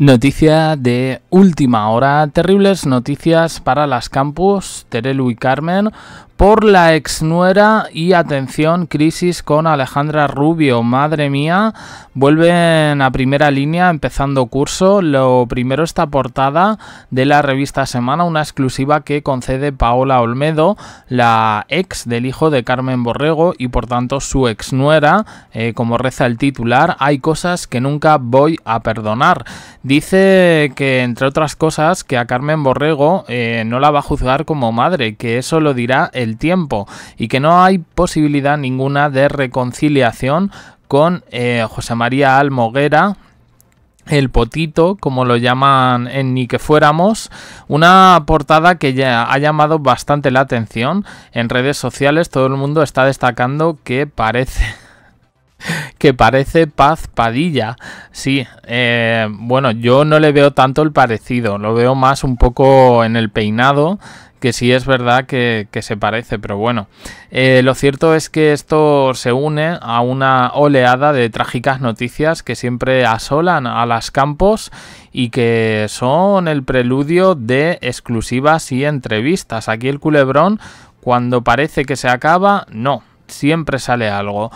Noticia de última hora, terribles noticias para las campus, Terelu y Carmen, por la exnuera y atención, crisis con Alejandra Rubio, madre mía, vuelven a primera línea empezando curso, lo primero esta portada de la revista Semana, una exclusiva que concede Paola Olmedo, la ex del hijo de Carmen Borrego y por tanto su exnuera, eh, como reza el titular, hay cosas que nunca voy a perdonar Dice que, entre otras cosas, que a Carmen Borrego eh, no la va a juzgar como madre, que eso lo dirá el tiempo y que no hay posibilidad ninguna de reconciliación con eh, José María Almoguera, el potito, como lo llaman en Ni que fuéramos, una portada que ya ha llamado bastante la atención en redes sociales, todo el mundo está destacando que parece que parece Paz Padilla. Sí, eh, bueno, yo no le veo tanto el parecido, lo veo más un poco en el peinado que sí es verdad que, se parece, pero bueno. Eh, lo cierto es que esto se une a una oleada de trágicas noticias que siempre asolan a las campos y que son el preludio de exclusivas y entrevistas. Aquí el culebrón, cuando parece que se acaba, no, siempre sale algo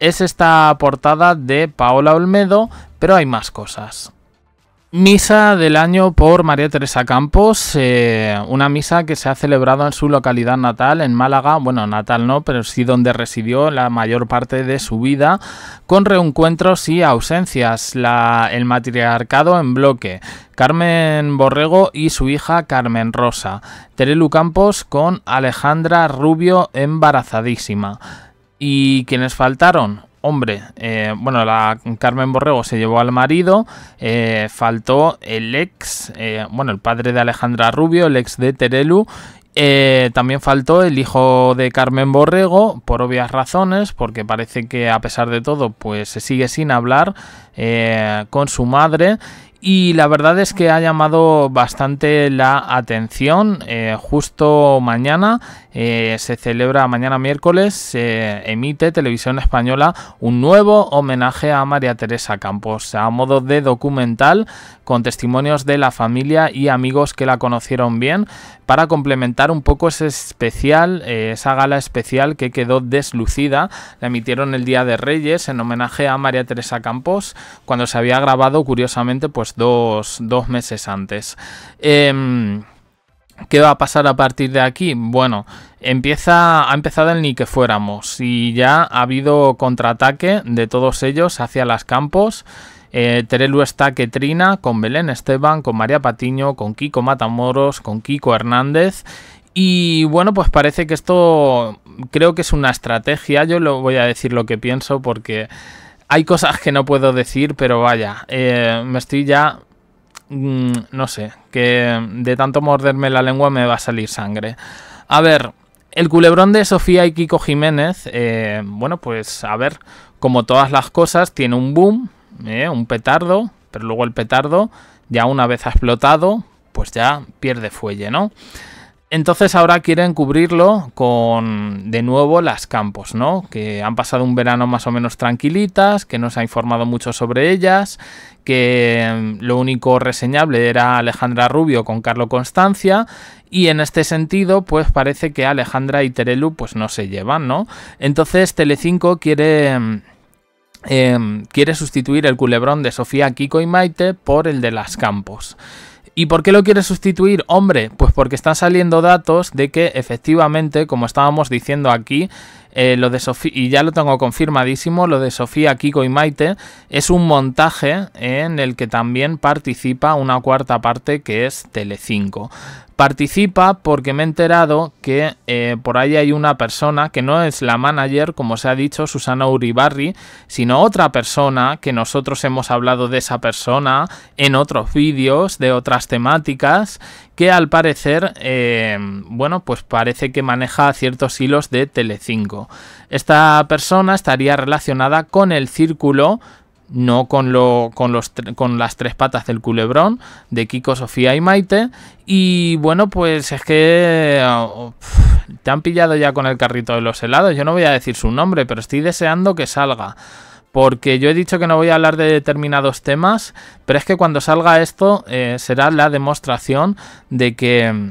es esta portada de Paola Olmedo, pero hay más cosas. Misa del año por María Teresa Campos, eh, una misa que se ha celebrado en su localidad natal, en Málaga, bueno, natal no, pero sí donde residió la mayor parte de su vida, con reencuentros y ausencias, el matriarcado en bloque, Carmen Borrego y su hija Carmen Rosa, Terelu Campos con Alejandra Rubio embarazadísima. ¿Y quiénes faltaron? Hombre, eh, bueno, la Carmen Borrego se llevó al marido, eh, faltó el ex, eh, bueno, el padre de Alejandra Rubio, el ex de Terelu, también faltó el hijo de Carmen Borrego, por obvias razones, porque parece que a pesar de todo, pues se sigue sin hablar con su madre y la verdad es que ha llamado bastante la atención. Eh, justo mañana eh, se celebra, mañana miércoles, se emite Televisión Española un nuevo homenaje a María Teresa Campos, a modo de documental con testimonios de la familia y amigos que la conocieron bien, para complementar un poco ese especial, eh, esa gala especial que quedó deslucida. La emitieron el Día de Reyes en homenaje a María Teresa Campos, cuando se había grabado, curiosamente, pues dos, meses antes. Em, ¿Qué va a pasar a partir de aquí? Bueno, empieza, ha empezado el ni que fuéramos y ya ha habido contraataque de todos ellos hacia las campos. Eh, Terelu está que trina con Belén Esteban, con María Patiño, con Kiko Matamoros, con Kiko Hernández. Y bueno, pues parece que esto creo que es una estrategia. Yo lo voy a decir lo que pienso porque hay cosas que no puedo decir, pero vaya, eh, me estoy ya... Mm, no sé, que de tanto morderme la lengua me va a salir sangre. A ver, el culebrón de Sofía y Kiko Jiménez, eh, bueno, pues a ver, como todas las cosas, tiene un boom, eh, un petardo, pero luego el petardo, ya una vez ha explotado, pues ya pierde fuelle, ¿no? Entonces ahora quieren cubrirlo con de nuevo las campos, ¿no? Que han pasado un verano más o menos tranquilitas, que no se ha informado mucho sobre ellas, que mm, lo único reseñable era Alejandra Rubio con Carlo Constancia y en este sentido pues parece que Alejandra y Terelu pues no se llevan, ¿no? Entonces Telecinco quiere mm, em, quiere sustituir el culebrón de Sofía, Kiko y Maite por el de las campos. ¿Y por qué lo quiere sustituir? Hombre, pues porque están saliendo datos de que efectivamente, como estábamos diciendo aquí, eh, lo de Sofía, y ya lo tengo confirmadísimo, lo de Sofía, Kiko y Maite es un montaje en el que también participa una cuarta parte que es Telecinco. Participa porque me he enterado que eh, por ahí hay una persona que no es la manager, como se ha dicho, Susana Uribarri, sino otra persona que nosotros hemos hablado de esa persona en otros vídeos de otra temáticas que al parecer, eh, bueno, pues parece que maneja ciertos hilos de Telecinco. Esta persona estaría relacionada con el círculo no con, lo, los, con las tres patas del culebrón de Kiko, Sofía y Maite. Y bueno, pues es que oh, te han pillado ya con el carrito de los helados. Yo no voy a decir su nombre, pero estoy deseando que salga porque yo he dicho que no voy a hablar de determinados temas, pero es que cuando salga esto eh, será la demostración de que mm,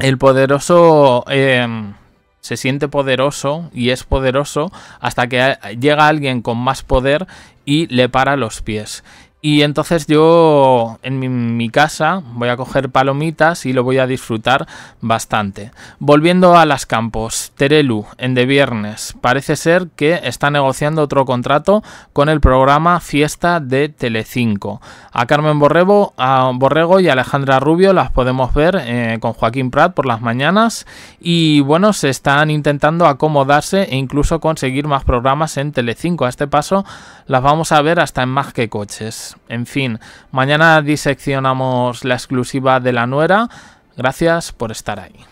el poderoso em, se siente poderoso y es poderoso hasta que llega alguien con más poder y le para los pies. Y entonces yo en mi, casa voy a coger palomitas y lo voy a disfrutar bastante. Volviendo a las campos, Terelu en de viernes parece ser que está negociando otro contrato con el programa Fiesta de Telecinco. A Carmen Borrego, y Alejandra Rubio las podemos ver eh, con Joaquín Prat por las mañanas y bueno, se están intentando acomodarse e incluso conseguir más programas en Telecinco. A este paso las vamos a ver hasta en más que coches en fin, mañana diseccionamos la exclusiva de la nuera. Gracias por estar ahí.